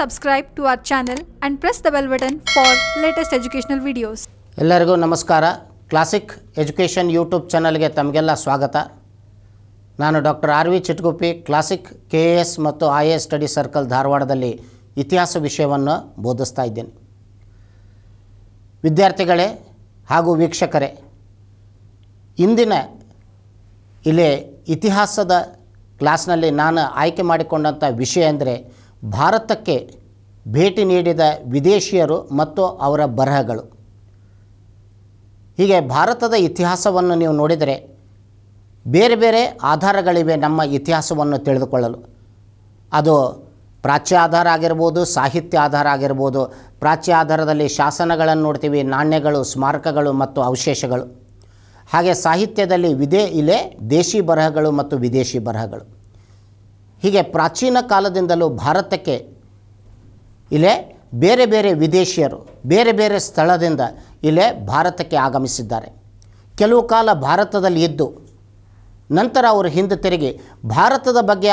Subscribe to our channel and press the bell button for latest educational videos. ಎಲ್ಲರಿಗೂ ನಮಸ್ಕಾರ classic education YouTube ಚಾನಲ್ಗೆ ತಮಗೆಲ್ಲ ಸ್ವಾಗತ ನಾನು doctor R V Chitguppi classic K A S ಮತ್ತು I A study circle ಧಾರವಾಡದಲ್ಲಿ ಇತಿಹಾಸ ವಿಷಯವನ್ನು ಬೋಧಿಸ್ತಾ ಇದ್ದೇನೆ ವಿದ್ಯಾರ್ಥಿಗಳೇ ಹಾಗೂ ವೀಕ್ಷಕರೇ ಇಂದಿನ ಇಲ್ಲಿ ಇತಿಹಾಸದ ಕ್ಲಾಸ್ನಲ್ಲಿ ನಾನು ಆಯ್ಕೆ ಮಾಡಿಕೊಂಡಂಥ ವಿಷಯ ಅಂದರೆ ಭಾರತಕ್ಕೆ ಭೇಟಿ ನೀಡಿದ ವಿದೇಶಿಯರು ಮತ್ತು ಅವರ ಬರಹಗಳು ಹೀಗೆ ಭಾರತದ ಇತಿಹಾಸವನ್ನು ನೀವು ನೋಡಿದರೆ ಬೇರೆ ಬೇರೆ ಆಧಾರಗಳಿವೆ ನಮ್ಮ ಇತಿಹಾಸವನ್ನು ತಿಳಿದುಕೊಳ್ಳಲು ಅದು ಪ್ರಾಚ್ಯ ಆಧಾರ ಆಗಿರ್ಬೋದು ಸಾಹಿತ್ಯ ಆಧಾರ ಆಗಿರ್ಬೋದು ಪ್ರಾಚ್ಯ ಆಧಾರದಲ್ಲಿ ಶಾಸನಗಳನ್ನು ನೋಡ್ತೀವಿ ನಾಣ್ಯಗಳು ಸ್ಮಾರಕಗಳು ಮತ್ತು ಅವಶೇಷಗಳು ಹಾಗೆ ಸಾಹಿತ್ಯದಲ್ಲಿ ವಿದೇ ಇಲೆ ದೇಶಿ ಬರಹಗಳು ಮತ್ತು ವಿದೇಶಿ ಬರಹಗಳು ಹೀಗೆ ಪ್ರಾಚೀನ ಕಾಲದಿಂದಲೂ ಭಾರತಕ್ಕೆ ಇಲ್ಲೇ ಬೇರೆ ಬೇರೆ ವಿದೇಶಿಯರು ಬೇರೆ ಬೇರೆ ಸ್ಥಳದಿಂದ ಇಲ್ಲೇ ಭಾರತಕ್ಕೆ ಆಗಮಿಸಿದ್ದಾರೆ ಕೆಲವು ಕಾಲ ಭಾರತದಲ್ಲಿ ಇದ್ದು ನಂತರ ಅವರು ಹಿಂದೆ ತಿರುಗಿ ಭಾರತದ ಬಗ್ಗೆ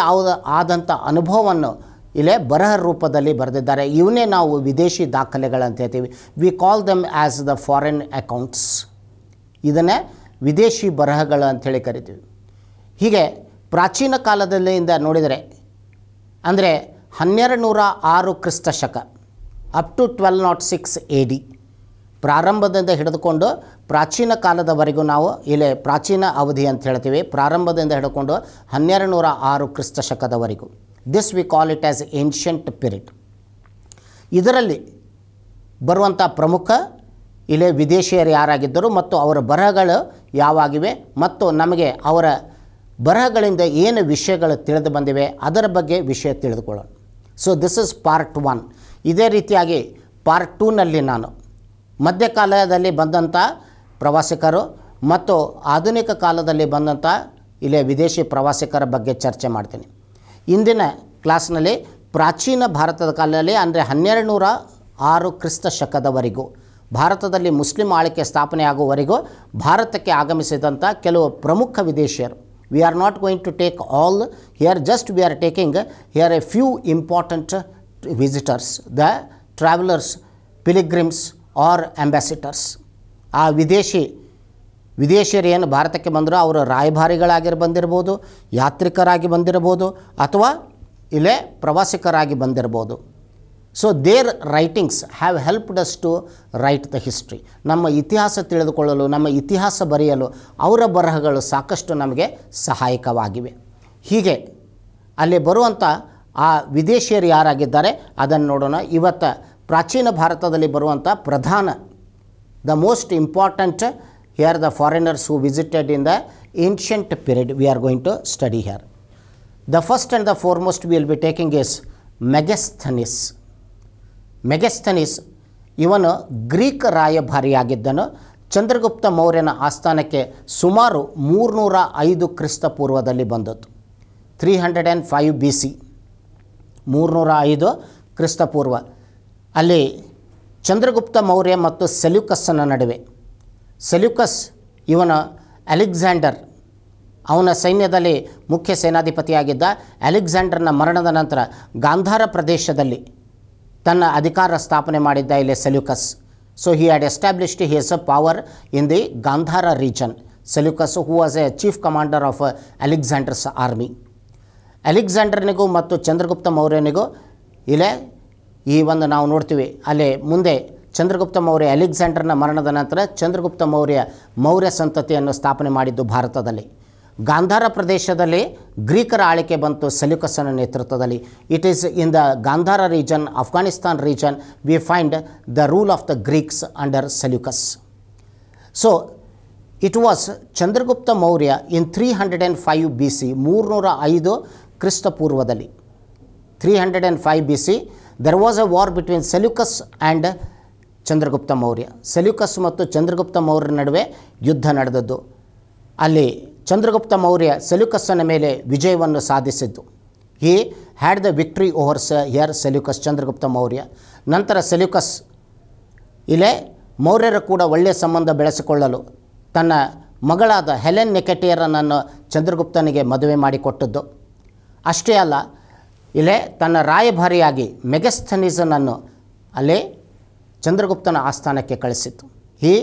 ಆದಂಥ ಅನುಭವವನ್ನು ಇಲ್ಲೇ ಬರಹ ರೂಪದಲ್ಲಿ ಬರೆದಿದ್ದಾರೆ ಇವನೇ ನಾವು ವಿದೇಶಿ ದಾಖಲೆಗಳಂತ ಹೇಳ್ತೀವಿ we call them as the foreign accounts ಇದನ್ನೇ ವಿದೇಶಿ ಬರಹಗಳು ಅಂಥೇಳಿ ಕರಿತೀವಿ ಹೀಗೆ ಪ್ರಾಚೀನ ಕಾಲದಲ್ಲಿಯಿಂದ ನೋಡಿದರೆ ಅಂದರೆ ಹನ್ನೆರಡು ನೂರ ಆರು ಕ್ರಿಸ್ತ ಶಕ up to twelve naught oh six A D ಪ್ರಾರಂಭದಿಂದ ಹಿಡಿದುಕೊಂಡು ಪ್ರಾಚೀನ ಕಾಲದವರೆಗೂ ನಾವು ಇಲ್ಲಿ ಪ್ರಾಚೀನ ಅವಧಿ ಅಂತ ಹೇಳ್ತೀವಿ ಪ್ರಾರಂಭದಿಂದ ಹಿಡ್ಕೊಂಡು ಹನ್ನೆರಡು ನೂರ ಆರು ಕ್ರಿಸ್ತ ಶಕದವರೆಗೂ this we call it as ancient period ಇದರಲ್ಲಿ ಬರುವಂಥ ಪ್ರಮುಖ ಇಲ್ಲೇ ವಿದೇಶಿಯರು ಯಾರಾಗಿದ್ದರು ಮತ್ತು ಅವರ ಬರಹಗಳು ಯಾವಾಗಿವೆ ಮತ್ತು ನಮಗೆ ಅವರ ಬರಹಗಳಿಂದ ಏನು ವಿಷಯಗಳು ತಿಳಿದು ಬಂದಿವೆ ಅದರ ಬಗ್ಗೆ ವಿಷಯ ತಿಳಿದುಕೊಳ್ಳೋಣ so this is part one ಇದೇ ರೀತಿಯಾಗಿ ಪಾರ್ಟ್ ಟೂನಲ್ಲಿ ನಾನು ಮಧ್ಯಕಾಲದಲ್ಲಿ ಬಂದಂಥ ಪ್ರವಾಸಿಗರು ಮತ್ತು ಆಧುನಿಕ ಕಾಲದಲ್ಲಿ ಬಂದಂಥ ಇಲ್ಲಿ ವಿದೇಶಿ ಪ್ರವಾಸಿಗರ ಬಗ್ಗೆ ಚರ್ಚೆ ಮಾಡ್ತೀನಿ ಇಂದಿನ ಕ್ಲಾಸ್ನಲ್ಲಿ ಪ್ರಾಚೀನ ಭಾರತದ ಕಾಲದಲ್ಲಿ ಅಂದರೆ ಹನ್ನೆರಡು ನೂರ ಆರು ಕ್ರಿಸ್ತ ಶಕದವರೆಗೂ ಭಾರತದಲ್ಲಿ ಮುಸ್ಲಿಂ ಸ್ಥಾಪನೆ ಸ್ಥಾಪನೆಯಾಗುವವರೆಗೂ ಭಾರತಕ್ಕೆ ಆಗಮಿಸಿದಂಥ ಕೆಲವು ಪ್ರಮುಖ ವಿದೇಶಿಯರು we are not going to take all here just we are taking here a few important visitors the travelers pilgrims or ambassadors ಆ ವಿದೇಶಿ ವಿದೇಶಿಯರು ಏನು ಭಾರತಕ್ಕೆ ಬಂದರೂ ಅವರು ರಾಯಭಾರಿಗಳಾಗಿ ಬಂದಿರ್ಬೋದು ಯಾತ್ರಿಕರಾಗಿ ಬಂದಿರ್ಬೋದು ಅಥವಾ ಇಲ್ಲೇ ಪ್ರವಾಸಿಕರಾಗಿ ಬಂದಿರ್ಬೋದು so their writings have helped us to write the history ನಮ್ಮ ಇತಿಹಾಸ ತಿಳಿದುಕೊಳ್ಳಲು ನಮ್ಮ ಇತಿಹಾಸ ಬರೆಯಲು ಅವರ ಬರಹಗಳು ಸಾಕಷ್ಟು ನಮಗೆ ಸಹಾಯಕವಾಗಿವೆ ಹೀಗೆ ಅಲ್ಲಿ ಬರುವಂಥ ಆ ವಿದೇಶಿಯರು ಯಾರಾಗಿದ್ದಾರೆ ಅದನ್ನು ನೋಡೋಣ ಇವತ್ತು ಪ್ರಾಚೀನ ಭಾರತದಲ್ಲಿ ಬರುವಂಥ ಪ್ರಧಾನ the most important here the foreigners who visited in the ancient period we are going to study here the first and the foremost will be taking is Megasthenes Megasthenes ಇವನು ಗ್ರೀಕ್ ರಾಯಭಾರಿಯಾಗಿದ್ದನು ಚಂದ್ರಗುಪ್ತ ಮೌರ್ಯನ ಆಸ್ಥಾನಕ್ಕೆ ಸುಮಾರು ಮೂರುನೂರ ಐದು ಕ್ರಿಸ್ತ ಪೂರ್ವದಲ್ಲಿ ಬಂದದ್ದು three hundred and five B C ಮೂರುನೂರ ಐದು ಕ್ರಿಸ್ತಪೂರ್ವ ಅಲ್ಲಿ ಚಂದ್ರಗುಪ್ತ ಮೌರ್ಯ ಮತ್ತು ಸೆಲ್ಯುಕಸ್ಸನ ನಡುವೆ ಸೆಲ್ಯುಕಸ್ ಇವನ ಅಲೆಕ್ಸಾಂಡರ್ ಅವನ ಸೈನ್ಯದಲ್ಲಿ ಮುಖ್ಯ ಸೇನಾಧಿಪತಿಯಾಗಿದ್ದ ಅಲೆಕ್ಸಾಂಡರ್ನ ಮರಣದ ನಂತರ ಗಾಂಧಾರ ಪ್ರದೇಶದಲ್ಲಿ ತನ್ನ ಅಧಿಕಾರ ಸ್ಥಾಪನೆ ಮಾಡಿದ್ದ ಇಲ್ಲಿ Seleucus so he had established his a power in the Gandhara region Seleucus who was a chief commander of Alexander's army ಅಲೆಕ್ಸಾಂಡರ್ನಿಗೂ ಮತ್ತು ಚಂದ್ರಗುಪ್ತ ಮೌರ್ಯನಿಗೂ ಇಲ್ಲೇ ಈ ಒಂದು ನಾವು ನೋಡ್ತೀವಿ ಅಲ್ಲಿ ಮುಂದೆ ಚಂದ್ರಗುಪ್ತ ಮೌರ್ಯ ಅಲೆಕ್ಸಾಂಡರ್ನ ಮರಣದ ನಂತರ ಚಂದ್ರಗುಪ್ತ ಮೌರ್ಯ ಮೌರ್ಯ ಸಂತತಿಯನ್ನು ಸ್ಥಾಪನೆ ಮಾಡಿದ್ದು ಭಾರತದಲ್ಲಿ ಗಾಂಧಾರ ಪ್ರದೇಶದಲ್ಲಿ ಗ್ರೀಕರ ಆಳಿಕೆ ಬಂತು ಸೆಲ್ಯುಕಸನ ನೇತೃತ್ವದಲ್ಲಿ it is in the Gandhara region Afghanistan region we find the rule of the Greeks under Seleucus so it was Chandragupta Maurya in three hundred and five B C ಮೂರುನೂರ ಐದು ಕ್ರಿಸ್ತಪೂರ್ವದಲ್ಲಿ three hundred and five B C there was a war between Seleucus and Chandragupta Maurya Seleucus ಮತ್ತು ಚಂದ್ರಗುಪ್ತ ಮೌರ್ಯ ನಡುವೆ ಯುದ್ಧ ನಡೆದದ್ದು ಅಲ್ಲಿ ಚಂದ್ರಗುಪ್ತ ಮೌರ್ಯ ಸೆಲ್ಯುಕಸ್ಸನ ಮೇಲೆ ವಿಜಯವನ್ನು ಸಾಧಿಸಿದ್ದು he had the victory over ಸ ಯರ್ ಸೆಲ್ಯುಕಸ್ ಚಂದ್ರಗುಪ್ತ ಮೌರ್ಯ ನಂತರ ಸೆಲ್ಯುಕಸ್ ಇಲ್ಲೇ ಮೌರ್ಯರ ಕೂಡ ಒಳ್ಳೆಯ ಸಂಬಂಧ ಬೆಳೆಸಿಕೊಳ್ಳಲು ತನ್ನ ಮಗಳಾದ ಹೆಲೆನ್ ನೆಕೆಟಿಯರನನ್ನು ಚಂದ್ರಗುಪ್ತನಿಗೆ ಮದುವೆ ಮಾಡಿಕೊಟ್ಟದ್ದು ಅಷ್ಟೇ ಅಲ್ಲ ಇಲ್ಲೇ ತನ್ನ ರಾಯಭಾರಿಯಾಗಿ ಮೆಗಸ್ಥನೀಸನನ್ನು ಅಲ್ಲಿ ಚಂದ್ರಗುಪ್ತನ ಆಸ್ಥಾನಕ್ಕೆ ಕಳಿಸಿತ್ತು ಈ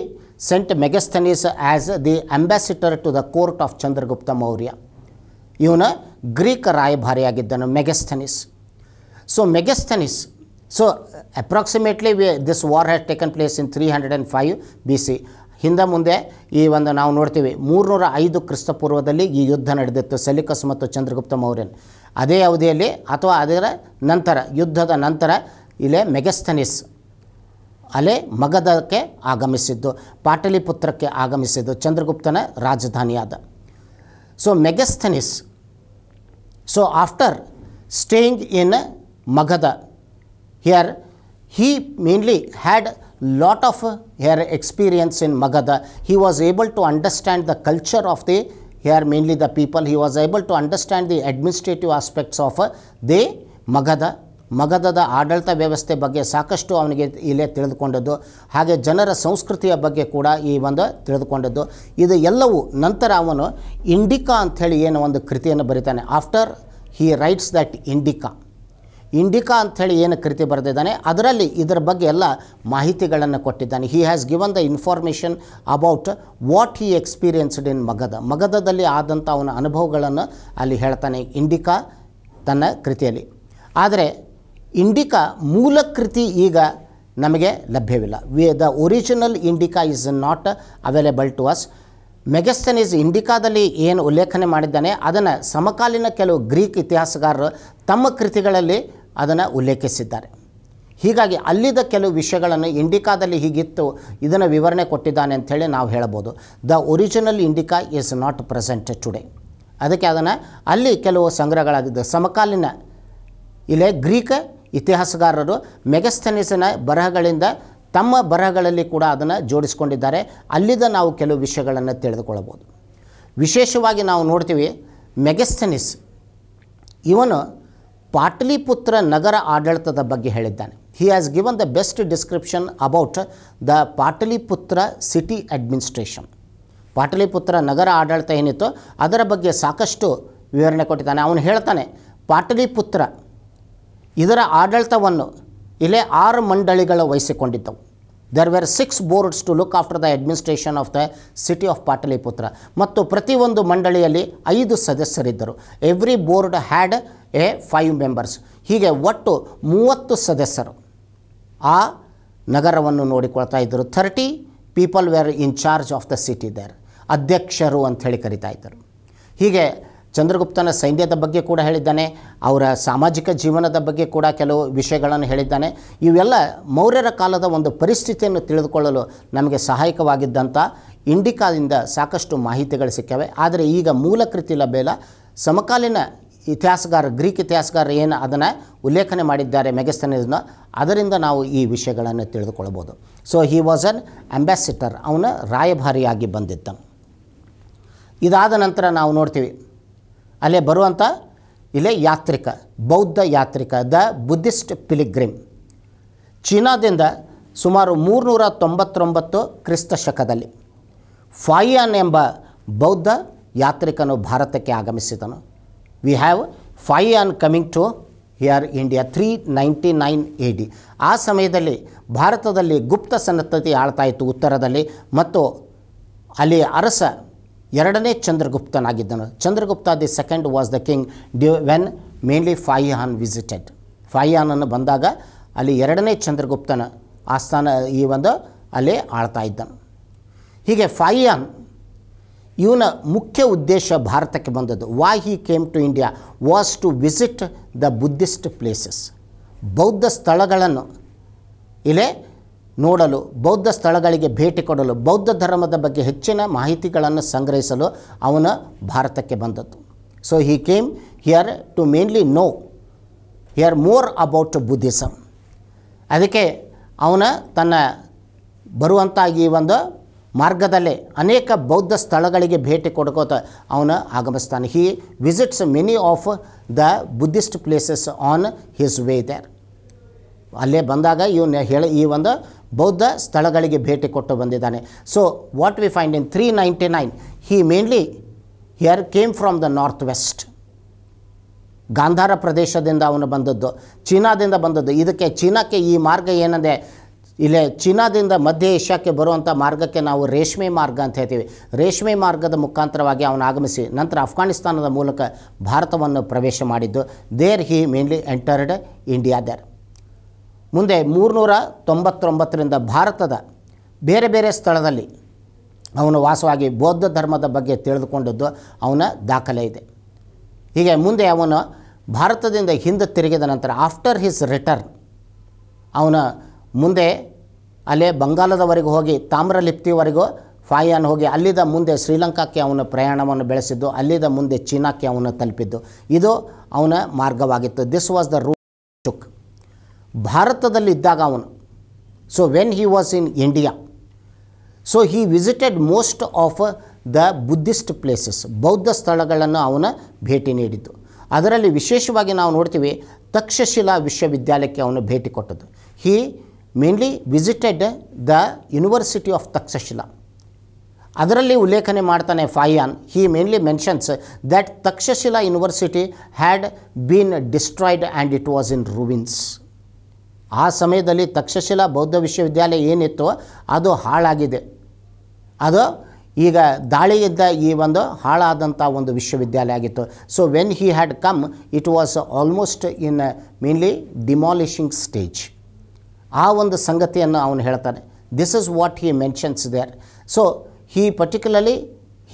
sent Megasthenes as the ambassador to the court of Chandragupta Maurya ಇವನ ಗ್ರೀಕ್ ರಾಯಭಾರಿಯಾಗಿದ್ದನು Megasthenes so Megasthenes so approximately we this war has taken place in three hundred and five B C ಹಿಂದೆ ಮುಂದೆ ಈ ಒಂದು ನಾವು ನೋಡ್ತೀವಿ ಮೂರುನೂರ ಐದು ಕ್ರಿಸ್ತಪೂರ್ವದಲ್ಲಿ ಈ ಯುದ್ಧ ನಡೆದಿತ್ತು ಸೆಲಿಕಸ್ ಮತ್ತು ಚಂದ್ರಗುಪ್ತ ಮೌರ್ಯನ್ ಅದೇ ಅವಧಿಯಲ್ಲಿ ಅಥವಾ ಅದರ ನಂತರ ಯುದ್ಧದ ನಂತರ ಇಲ್ಲೇ ಮೆಗಸ್ಥನೀಸ್ ಅಲೆ ಮಗಧಕ್ಕೆ ಆಗಮಿಸಿದ್ದು ಪಾಟಲಿಪುತ್ರಕ್ಕೆ ಆಗಮಿಸಿದ್ದು ಚಂದ್ರಗುಪ್ತನ ರಾಜಧಾನಿಯಾದ so Megasthenes so after staying in Magadha here he mainly had lot of here experience in Magadha. He was able to understand the culture of the here mainly the people. He was able to understand the administrative aspects of the Magadha ಮಗಧದ ಆಡಳಿತ ವ್ಯವಸ್ಥೆ ಬಗ್ಗೆ ಸಾಕಷ್ಟು ಅವನಿಗೆ ಇಲ್ಲೇ ತಿಳಿದುಕೊಂಡದ್ದು ಹಾಗೆ ಜನರ ಸಂಸ್ಕೃತಿಯ ಬಗ್ಗೆ ಕೂಡ ಈ ಒಂದು ತಿಳಿದುಕೊಂಡದ್ದು ಇದು ಎಲ್ಲವೂ ನಂತರ ಅವನು ಇಂಡಿಕಾ ಅಂಥೇಳಿ ಏನು ಒಂದು ಕೃತಿಯನ್ನು ಬರೀತಾನೆ after he writes that Indica Indica ಅಂಥೇಳಿ ಏನು ಕೃತಿ ಬರೆದಿದ್ದಾನೆ ಅದರಲ್ಲಿ ಇದರ ಬಗ್ಗೆ ಎಲ್ಲ ಮಾಹಿತಿಗಳನ್ನು ಕೊಟ್ಟಿದ್ದಾನೆ he has given the information about what he experienced in Magadha ಮಗದದಲ್ಲಿ ಆದಂಥ ಅವನ ಅನುಭವಗಳನ್ನು ಅಲ್ಲಿ ಹೇಳ್ತಾನೆ ಇಂಡಿಕಾ ತನ್ನ ಕೃತಿಯಲ್ಲಿ ಆದರೆ ಇಂಡಿಕಾ ಮೂಲ ಕೃತಿ ಈಗ ನಮಗೆ ಲಭ್ಯವಿಲ್ಲ we the original Indica is not available to us Megasthenes ಇಂಡಿಕಾದಲ್ಲಿ ಏನು ಉಲ್ಲೇಖನೆ ಮಾಡಿದ್ದಾನೆ ಅದನ್ನು ಸಮಕಾಲೀನ ಕೆಲವು ಗ್ರೀಕ್ ಇತಿಹಾಸಗಾರರು ತಮ್ಮ ಕೃತಿಗಳಲ್ಲಿ ಅದನ್ನು ಉಲ್ಲೇಖಿಸಿದ್ದಾರೆ ಹೀಗಾಗಿ ಅಲ್ಲಿದ್ದ ಕೆಲವು ವಿಷಯಗಳನ್ನು ಇಂಡಿಕಾದಲ್ಲಿ ಹೀಗಿತ್ತು ಇದನ್ನು ವಿವರಣೆ ಕೊಟ್ಟಿದ್ದಾನೆ ಅಂಥೇಳಿ ನಾವು ಹೇಳ್ಬೋದು the original Indica is not present today ಅದಕ್ಕೆ ಅದನ್ನು ಅಲ್ಲಿ ಕೆಲವು ಸಂಗ್ರಹಗಳಾಗಿದ್ದು ಸಮಕಾಲೀನ ಇಲ್ಲೇ ಗ್ರೀಕ್ ಇತಿಹಾಸಗಾರರು ಮೆಗಸ್ಥೆನಿಸ್ನ ಬರಹಗಳಿಂದ ತಮ್ಮ ಬರಹಗಳಲ್ಲಿ ಕೂಡ ಅದನ್ನು ಜೋಡಿಸ್ಕೊಂಡಿದ್ದಾರೆ ಅಲ್ಲಿದ್ದ ನಾವು ಕೆಲವು ವಿಷಯಗಳನ್ನು ತಿಳಿದುಕೊಳ್ಳಬಹುದು ವಿಶೇಷವಾಗಿ ನಾವು ನೋಡ್ತೀವಿ ಮೆಗಸ್ಥೆನಿಸ್ ಇವನು ಪಾಟಲಿಪುತ್ರ ನಗರ ಆಡಳಿತದ ಬಗ್ಗೆ ಹೇಳಿದ್ದಾನೆ he has given the best description about the Pataliputra city administration Pataliputra ನಗರ ಆಡಳಿತ ಏನಿತ್ತು ಅದರ ಬಗ್ಗೆ ಸಾಕಷ್ಟು ವಿವರಣೆ ಕೊಟ್ಟಿದ್ದಾನೆ ಅವನು ಹೇಳ್ತಾನೆ ಪಾಟಲಿಪುತ್ರ ಇದರ ಆಡಳಿತವನ್ನು ಇಲ್ಲೇ ಆರು ಮಂಡಳಿಗಳು ವಹಿಸಿಕೊಂಡಿದ್ದವು there were six boards to look after the administration of the city of Pataliputra ಮತ್ತು ಪ್ರತಿಯೊಂದು ಮಂಡಳಿಯಲ್ಲಿ ಐದು ಸದಸ್ಯರಿದ್ದರು every board had a five members ಹೀಗೆ ಒಟ್ಟು ಮೂವತ್ತು ಸದಸ್ಯರು ಆ ನಗರವನ್ನು ನೋಡಿಕೊಳ್ತಾ ಇದ್ದರು thirty people were in charge of the city there ಅಧ್ಯಕ್ಷರು ಅಂಥೇಳಿ ಕರಿತಾ ಇದ್ದರು ಹೀಗೆ ಚಂದ್ರಗುಪ್ತನ ಸೈನ್ಯದ ಬಗ್ಗೆ ಕೂಡ ಹೇಳಿದ್ದಾನೆ ಅವರ ಸಾಮಾಜಿಕ ಜೀವನದ ಬಗ್ಗೆ ಕೂಡ ಕೆಲವು ವಿಷಯಗಳನ್ನು ಹೇಳಿದ್ದಾನೆ ಇವೆಲ್ಲ ಮೌರ್ಯರ ಕಾಲದ ಒಂದು ಪರಿಸ್ಥಿತಿಯನ್ನು ತಿಳಿದುಕೊಳ್ಳಲು ನಮಗೆ ಸಹಾಯಕವಾಗಿದ್ದಂಥ ಇಂಡಿಕಾದಿಂದ ಸಾಕಷ್ಟು ಮಾಹಿತಿಗಳು ಸಿಕ್ಕವೆ ಆದರೆ ಈಗ ಮೂಲ ಕೃತಿ ಲಭ್ಯ ಸಮಕಾಲೀನ ಇತಿಹಾಸಗಾರ ಗ್ರೀಕ್ ಇತಿಹಾಸಗಾರ ಏನು ಅದನ್ನು ಉಲ್ಲೇಖನೆ ಮಾಡಿದ್ದಾರೆ ಮೆಗಸ್ತನಿಸ್ನ ಅದರಿಂದ ನಾವು ಈ ವಿಷಯಗಳನ್ನು ತಿಳಿದುಕೊಳ್ಬೋದು so he was an ambassador ಅವನ ರಾಯಭಾರಿಯಾಗಿ ಬಂದಿದ್ದ ಇದಾದ ನಂತರ ನಾವು ನೋಡ್ತೀವಿ ಅಲ್ಲೇ ಬರುವಂಥ ಇಲ್ಲೇ ಯಾತ್ರಿಕ ಬೌದ್ಧ ಯಾತ್ರಿಕ ದ ಬುದ್ಧಿಸ್ಟ್ ಪಿಲಿಗ್ರಿಮ್ ಚೀನಾದಿಂದ ಸುಮಾರು ಮೂರುನೂರ ತೊಂಬತ್ತೊಂಬತ್ತು ಕ್ರಿಸ್ತ ಶಕದಲ್ಲಿ ಫಾಯಿಯಾನ್ ಎಂಬ ಬೌದ್ಧ ಯಾತ್ರಿಕನು ಭಾರತಕ್ಕೆ ಆಗಮಿಸಿದನು we have Fahien coming to here India three ninety nine A D ಆ ಸಮಯದಲ್ಲಿ ಭಾರತದಲ್ಲಿ ಗುಪ್ತ ಸನ್ನತತಿ ಆಳ್ತಾಯಿತ್ತು ಉತ್ತರದಲ್ಲಿ ಮತ್ತು ಅಲ್ಲಿ ಅರಸ ಎರಡನೇ ಚಂದ್ರಗುಪ್ತನಾಗಿದ್ದನು Chandragupta the second was the king due when mainly Fahien visited ಫಾಯಿಹಾನನ್ನು ಬಂದಾಗ ಅಲ್ಲಿ ಎರಡನೇ ಚಂದ್ರಗುಪ್ತನ ಆಸ್ಥಾನ ಈ ಒಂದು ಅಲ್ಲಿ ಆಳ್ತಾ ಇದ್ದನು ಹೀಗೆ ಫಾಯಿಯಾನ್ ಇವನ ಮುಖ್ಯ ಉದ್ದೇಶ ಭಾರತಕ್ಕೆ ಬಂದದ್ದು why he came to India was to visit the Buddhist places ಬೌದ್ಧ ಸ್ಥಳಗಳನ್ನು ಇಲ್ಲೇ ನೋಡಲು ಬೌದ್ಧ ಸ್ಥಳಗಳಿಗೆ ಭೇಟಿ ಕೊಡಲು ಬೌದ್ಧ ಧರ್ಮದ ಬಗ್ಗೆ ಹೆಚ್ಚಿನ ಮಾಹಿತಿಗಳನ್ನು ಸಂಗ್ರಹಿಸಲು ಅವನ ಭಾರತಕ್ಕೆ ಬಂದದ್ದು so he came here to mainly know here more about Buddhism ಅದಕ್ಕೆ ಅವನ ತನ್ನ ಬರುವಂಥ ಈ ಒಂದು ಮಾರ್ಗದಲ್ಲೇ ಅನೇಕ ಬೌದ್ಧ ಸ್ಥಳಗಳಿಗೆ ಭೇಟಿ ಕೊಡ್ಕೋತ ಅವನು ಆಗಮಿಸ್ತಾನೆ he visits many of the Buddhist places on his way there ಅಲ್ಲೇ ಬಂದಾಗ ಇವನ್ನ ಹೇಳಿ ಈ ಒಂದು ಬೌದ್ಧ ಸ್ಥಳಗಳಿಗೆ ಭೇಟಿ ಕೊಟ್ಟು ಬಂದಿದ್ದಾನೆ so what we find in three ninety nine he mainly here came from the north west Gandhara ಪ್ರದೇಶದಿಂದ ಅವನು ಬಂದದ್ದು ಚೀನಾದಿಂದ ಬಂದದ್ದು ಇದಕ್ಕೆ ಚೀನಾಕ್ಕೆ ಈ ಮಾರ್ಗ ಏನಂದರೆ ಇಲ್ಲೇ ಚೀನಾದಿಂದ ಮಧ್ಯ ಏಷ್ಯಾಕ್ಕೆ ಬರುವಂಥ ಮಾರ್ಗಕ್ಕೆ ನಾವು ರೇಷ್ಮೆ ಮಾರ್ಗ ಅಂತ ಹೇಳ್ತೀವಿ ರೇಷ್ಮೆ ಮಾರ್ಗದ ಮುಖಾಂತರವಾಗಿ ಅವನು ಆಗಮಿಸಿ ನಂತರ ಅಫ್ಘಾನಿಸ್ತಾನದ ಮೂಲಕ ಭಾರತವನ್ನು ಪ್ರವೇಶ ಮಾಡಿದ್ದು there he mainly entered India there ಮುಂದೆ ಮೂರುನೂರ ತೊಂಬತ್ತೊಂಬತ್ತರಿಂದ ಭಾರತದ ಬೇರೆ ಬೇರೆ ಸ್ಥಳದಲ್ಲಿ ಅವನು ವಾಸವಾಗಿ ಬೌದ್ಧ ಧರ್ಮದ ಬಗ್ಗೆ ತಿಳಿದುಕೊಂಡದ್ದು ಅವನ ದಾಖಲೆ ಇದೆ ಹೀಗೆ ಮುಂದೆ ಅವನು ಭಾರತದಿಂದ ಹಿಂದೆ ತಿರುಗಿದ ನಂತರ ಆಫ್ಟರ್ ಹಿಸ್ ರಿಟರ್ನ್ ಅವನ ಮುಂದೆ ಅಲ್ಲೇ ಬಂಗಾಲದವರೆಗೂ ಹೋಗಿ ತಾಮ್ರಲಿಪ್ತಿವರೆಗೂ ಫಾಯಾನ್ ಹೋಗಿ ಅಲ್ಲಿದ್ದ ಮುಂದೆ ಶ್ರೀಲಂಕಾಕ್ಕೆ ಅವನ ಪ್ರಯಾಣವನ್ನು ಬೆಳೆಸಿದ್ದು ಅಲ್ಲಿದ್ದ ಮುಂದೆ ಚೀನಾಕ್ಕೆ ಅವನು ತಲುಪಿದ್ದು ಇದು ಅವನ ಮಾರ್ಗವಾಗಿತ್ತು ದಿಸ್ ವಾಸ್ ದ ರೂ ಚುಕ್ ಭಾರತದಲ್ಲಿದ್ದಾಗ ಅವನು so when he was in India so he visited most of the Buddhist places ಬೌದ್ಧ ಸ್ಥಳಗಳನ್ನು ಅವನ ಭೇಟಿ ನೀಡಿದ್ದು ಅದರಲ್ಲಿ ವಿಶೇಷವಾಗಿ ನಾವು ನೋಡ್ತೀವಿ ತಕ್ಷಶಿಲಾ ವಿಶ್ವವಿದ್ಯಾಲಯಕ್ಕೆ ಅವನು ಭೇಟಿ ಕೊಟ್ಟದ್ದು he mainly visited the university of Takshashila ಅದರಲ್ಲಿ ಉಲ್ಲೇಖನೆ ಮಾಡ್ತಾನೆ Fahien he mainly mentions that Takshashila university had been destroyed and it was in ruins ಆ ಸಮಯದಲ್ಲಿ ತಕ್ಷಶಿಲಾ ಬೌದ್ಧ ವಿಶ್ವವಿದ್ಯಾಲಯ ಏನಿತ್ತು ಅದು ಹಾಳಾಗಿದೆ ಅದು ಈಗ ದಾಳಿಯಿದ್ದ ಈ ಒಂದು ಹಾಳಾದಂಥ ಒಂದು ವಿಶ್ವವಿದ್ಯಾಲಯ ಆಗಿತ್ತು so when he had come it was almost in mainly demolishing stage ಆ ಒಂದು ಸಂಗತಿಯನ್ನು ಅವನು ಹೇಳ್ತಾನೆ this is what he mentions there so he particularly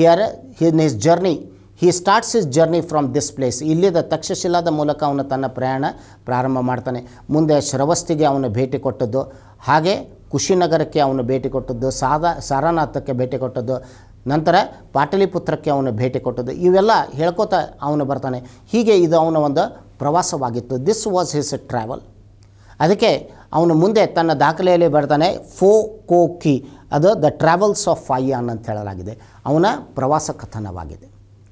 here in his journey he starts his journey from this place ಇಲ್ಲಿದ್ದ ತಕ್ಷಶಿಲಾದ ಮೂಲಕ ಅವನು ತನ್ನ ಪ್ರಯಾಣ ಪ್ರಾರಂಭ ಮಾಡ್ತಾನೆ ಮುಂದೆ ಶ್ರವಸ್ತಿಗೆ ಅವನು ಭೇಟಿ ಕೊಟ್ಟದ್ದು ಹಾಗೆ ಕುಶಿನಗರಕ್ಕೆ ಅವನು ಭೇಟಿ ಕೊಟ್ಟದ್ದು ಸಾದಾ ಸಾರನಾಥಕ್ಕೆ ಭೇಟಿ ಕೊಟ್ಟದ್ದು ನಂತರ ಪಾಟಲಿಪುತ್ರಕ್ಕೆ ಅವನು ಭೇಟಿ ಕೊಟ್ಟದ್ದು ಇವೆಲ್ಲ ಹೇಳ್ಕೊತಾ ಅವನು ಬರ್ತಾನೆ ಹೀಗೆ ಇದು ಅವನ ಒಂದು ಪ್ರವಾಸವಾಗಿತ್ತು ದಿಸ್ ವಾಸ್ ಹಿಸ್ ಟ್ರಾವೆಲ್ ಅದಕ್ಕೆ ಅವನು ಮುಂದೆ ತನ್ನ ದಾಖಲೆಯಲ್ಲಿ ಬರ್ತಾನೆ ಫೋ ಕೋ ಕಿ ಅದು ದ ಟ್ರಾವೆಲ್ಸ್ ಆಫ್ ಫೈಯಾನ್ ಅಂತ ಹೇಳಲಾಗಿದೆ ಅವನ ಪ್ರವಾಸ ಕಥನವಾಗಿದೆ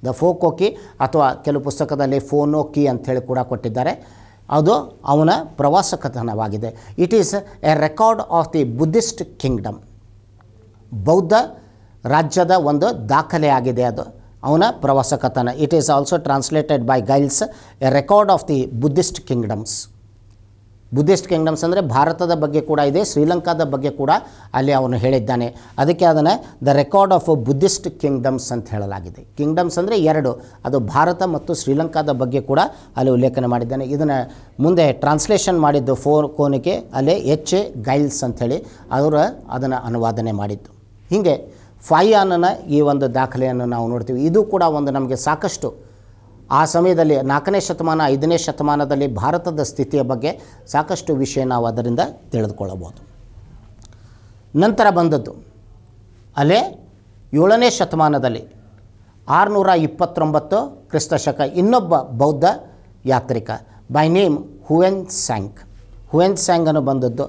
ದ ಫೋಕೋ ಕಿ ಅಥವಾ ಕೆಲವು ಪುಸ್ತಕದಲ್ಲಿ ಫೋನೋ ಕಿ ಅಂಥೇಳಿ ಕೂಡ ಕೊಟ್ಟಿದ್ದಾರೆ ಅದು ಅವನ ಪ್ರವಾಸ ಕಥನವಾಗಿದೆ it is a record of the Buddhist kingdom ಬೌದ್ಧ ರಾಜ್ಯದ ಒಂದು ದಾಖಲೆಯಾಗಿದೆ ಅದು ಅವನ ಪ್ರವಾಸ ಕಥನ it is also translated by Giles a record of the Buddhist kingdoms Buddhist kingdoms ಅಂದರೆ ಭಾರತದ ಬಗ್ಗೆ ಕೂಡ ಇದೆ ಶ್ರೀಲಂಕಾದ ಬಗ್ಗೆ ಕೂಡ ಅಲ್ಲಿ ಅವನು ಹೇಳಿದ್ದಾನೆ ಅದಕ್ಕೆ ಅದನ್ನು the record of Buddhist kingdoms ಅಂತ ಹೇಳಲಾಗಿದೆ ಕಿಂಗ್ಡಮ್ಸ್ ಅಂದರೆ ಎರಡು ಅದು ಭಾರತ ಮತ್ತು ಶ್ರೀಲಂಕಾದ ಬಗ್ಗೆ ಕೂಡ ಅಲ್ಲಿ ಉಲ್ಲೇಖನ ಮಾಡಿದ್ದಾನೆ ಇದನ್ನು ಮುಂದೆ ಟ್ರಾನ್ಸ್ಲೇಷನ್ ಮಾಡಿದ್ದು ಫೋ ಕೋನಿಕೆ ಅಲ್ಲೇ ಎಚ್ ಎ ಗೈಲ್ಸ್ ಅಂಥೇಳಿ ಅವರು ಅದನ್ನು ಅನುವಾದನೆ ಮಾಡಿದ್ದು ಹೀಗೆ ಫಾಯಾನನ ಈ ಒಂದು ದಾಖಲೆಯನ್ನು ನಾವು ನೋಡ್ತೀವಿ ಇದು ಕೂಡ ಒಂದು ನಮಗೆ ಸಾಕಷ್ಟು ಆ ಸಮಯದಲ್ಲಿ ನಾಲ್ಕನೇ ಶತಮಾನ ಐದನೇ ಶತಮಾನದಲ್ಲಿ ಭಾರತದ ಸ್ಥಿತಿಯ ಬಗ್ಗೆ ಸಾಕಷ್ಟು ವಿಷಯ ನಾವು ಅದರಿಂದ ತಿಳಿದುಕೊಳ್ಳಬಹುದು ನಂತರ ಬಂದದ್ದು ಅಲ್ಲೇ ಏಳನೇ ಶತಮಾನದಲ್ಲಿ ಆರುನೂರ ಇಪ್ಪತ್ತೊಂಬತ್ತು ಕ್ರಿಸ್ತಶಕ ಇನ್ನೊಬ್ಬ ಬೌದ್ಧ ಯಾತ್ರಿಕ by name Hiuen Tsang Hiuen ಅನ್ನು ಬಂದದ್ದು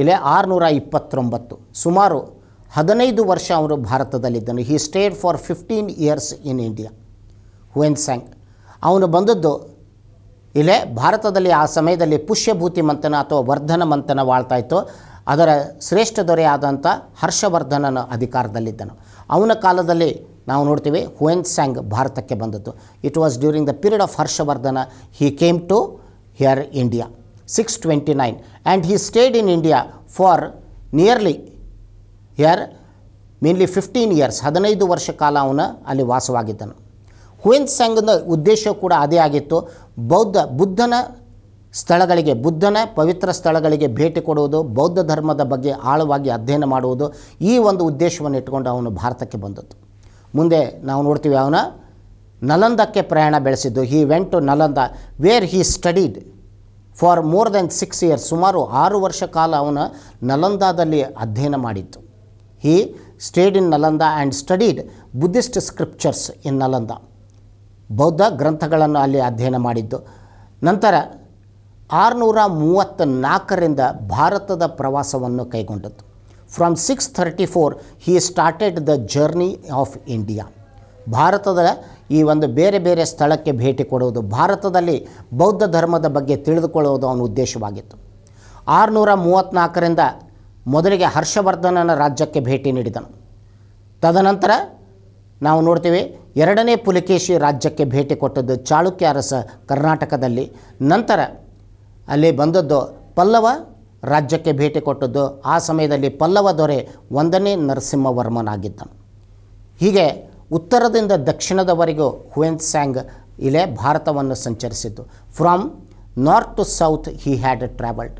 ಇಲ್ಲೇ ಆರುನೂರ ಇಪ್ಪತ್ತೊಂಬತ್ತು ಸುಮಾರು ಹದಿನೈದು ವರ್ಷ ಅವರು ಭಾರತದಲ್ಲಿದ್ದನು he stayed for fifteen years in India Hiuen Tsang ಅವನು ಬಂದದ್ದು ಇಲ್ಲೇ ಭಾರತದಲ್ಲಿ ಆ ಸಮಯದಲ್ಲಿ ಪುಷ್ಯಭೂತಿ ಮಂಥನ ಅಥವಾ ವರ್ಧನ ಮಂಥನ ಇತ್ತು ಅದರ ಶ್ರೇಷ್ಠ ದೊರೆಯಾದಂಥ ಹರ್ಷವರ್ಧನನ ಅಧಿಕಾರದಲ್ಲಿದ್ದನು ಅವನ ಕಾಲದಲ್ಲಿ ನಾವು ನೋಡ್ತೀವಿ ಹುವೆನ್ ಸ್ಯಾಂಗ್ ಭಾರತಕ್ಕೆ ಬಂದದ್ದು it was during the period of Harshavardhana he came to here India six twenty nine and he stayed in India for nearly here mainly fifteen years ಹದಿನೈದು ವರ್ಷ ಕಾಲ ಅವನು ಅಲ್ಲಿ ವಾಸವಾಗಿದ್ದನು ಹುಯೆನ್ ಸಂಘದ ಉದ್ದೇಶ ಕೂಡ ಅದೇ ಆಗಿತ್ತು ಬೌದ್ಧ ಬುದ್ಧನ ಸ್ಥಳಗಳಿಗೆ ಬುದ್ಧನ ಪವಿತ್ರ ಸ್ಥಳಗಳಿಗೆ ಭೇಟಿ ಕೊಡುವುದು ಬೌದ್ಧ ಧರ್ಮದ ಬಗ್ಗೆ ಆಳವಾಗಿ ಅಧ್ಯಯನ ಮಾಡುವುದು ಈ ಒಂದು ಉದ್ದೇಶವನ್ನು ಇಟ್ಟುಕೊಂಡು ಅವನು ಭಾರತಕ್ಕೆ ಬಂದದ್ದು ಮುಂದೆ ನಾವು ನೋಡ್ತೀವಿ ಅವನ ನಲಂದಕ್ಕೆ ಪ್ರಯಾಣ ಬೆಳೆಸಿದ್ದು he went to Nalanda where he studied for more than six years ಸುಮಾರು ಆರು ವರ್ಷ ಕಾಲ ಅವನ ನಲಂದಾದಲ್ಲಿ ಅಧ್ಯಯನ ಮಾಡಿತ್ತು he stayed in Nalanda and studied Buddhist scriptures in Nalanda ಬೌದ್ಧ ಗ್ರಂಥಗಳನ್ನು ಅಲ್ಲಿ ಅಧ್ಯಯನ ಮಾಡಿದ್ದು ನಂತರ ಆರುನೂರ ಮೂವತ್ತ ನಾಲ್ಕರಿಂದ ಭಾರತದ ಪ್ರವಾಸವನ್ನು ಕೈಗೊಂಡದ್ದು from six thirty four he started the journey of India ಭಾರತದ ಈ ಒಂದು ಬೇರೆ ಬೇರೆ ಸ್ಥಳಕ್ಕೆ ಭೇಟಿ ಕೊಡುವುದು ಭಾರತದಲ್ಲಿ ಬೌದ್ಧ ಧರ್ಮದ ಬಗ್ಗೆ ತಿಳಿದುಕೊಳ್ಳುವುದು ಅವನ ಉದ್ದೇಶವಾಗಿತ್ತು ಆರುನೂರ ಮೂವತ್ತ್ನಾಲ್ಕರಿಂದ ಮೊದಲಿಗೆ ಹರ್ಷವರ್ಧನನ ರಾಜ್ಯಕ್ಕೆ ಭೇಟಿ ನೀಡಿದನು ತದನಂತರ ನಾವು ನೋಡ್ತೀವಿ ಎರಡನೇ ಪುಲಕೇಶಿ ರಾಜ್ಯಕ್ಕೆ ಭೇಟಿ ಕೊಟ್ಟದ್ದು ಚಾಳುಕ್ಯ ಅರಸ ಕರ್ನಾಟಕದಲ್ಲಿ ನಂತರ ಅಲ್ಲಿ ಬಂದದ್ದು ಪಲ್ಲವ ರಾಜ್ಯಕ್ಕೆ ಭೇಟಿ ಕೊಟ್ಟದ್ದು ಆ ಸಮಯದಲ್ಲಿ ಪಲ್ಲವ ದೊರೆ ಒಂದನೇ ನರಸಿಂಹವರ್ಮನಾಗಿದ್ದನು ಹೀಗೆ ಉತ್ತರದಿಂದ ದಕ್ಷಿಣದವರೆಗೂ ಹುವೆನ್ಸ್ಯಾಂಗ್ ಇಲೆ ಭಾರತವನ್ನು ಸಂಚರಿಸಿದ್ದು from north to south he had travelled